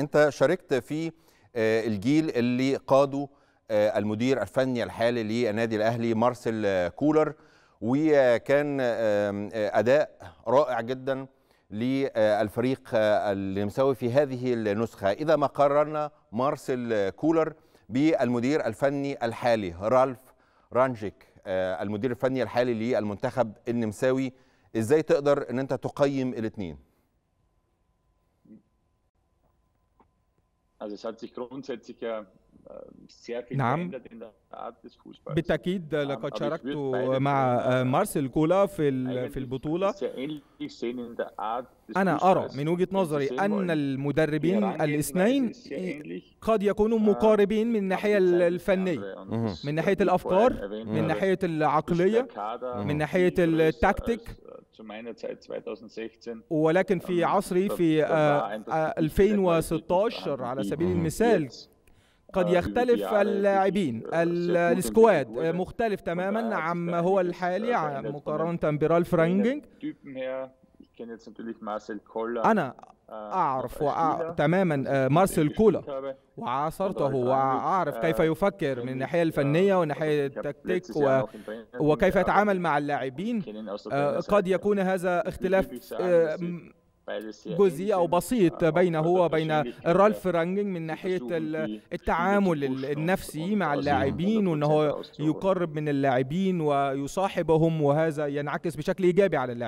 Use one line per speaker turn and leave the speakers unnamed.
انت شاركت في آه، الجيل اللي قاده آه، المدير الفني الحالي للنادي الاهلي مارسيل كولر وكان آه، اداء رائع جدا للفريق النمساوي في هذه النسخه اذا ما قارنا مارسيل كولر بالمدير الفني الحالي رالف رانجيك المدير الفني الحالي للمنتخب النمساوي ازاي تقدر ان انت تقيم الاثنين
Also es hat sich grundsätzlich ja äh, sehr viel نعم
بالتأكيد ähm, لقد شاركت مع
äh, مارسيل كولا في في البطولة أنا أرى من وجهة نظري أن المدربين الاثنين قد يكونوا ähm, مقاربين من الناحية الفنية من ناحية الأفكار من ناحية العقلية من ناحية التكتيك zu meiner Zeit 2016 ولكن في ähm, عصري في 2016 äh, äh, على سبيل المثال
قد äh, يختلف
اللاعبين السكواد مختلف تماما عما هو الحالي مقارنة برالف رانجينج أنا أعرف وأع... تماما مارسيل كولا آه، آه، وعاصرته وأعرف آه، كيف يفكر من الناحية الفنية والناحية التكتيك و... وكيف يتعامل مع اللاعبين قد يكون هذا اختلاف جزئي او بسيط بينه وبين رالف رانجينج من ناحيه التعامل النفسي مع اللاعبين وانه يقرب من اللاعبين ويصاحبهم وهذا ينعكس بشكل ايجابي على اللاعبين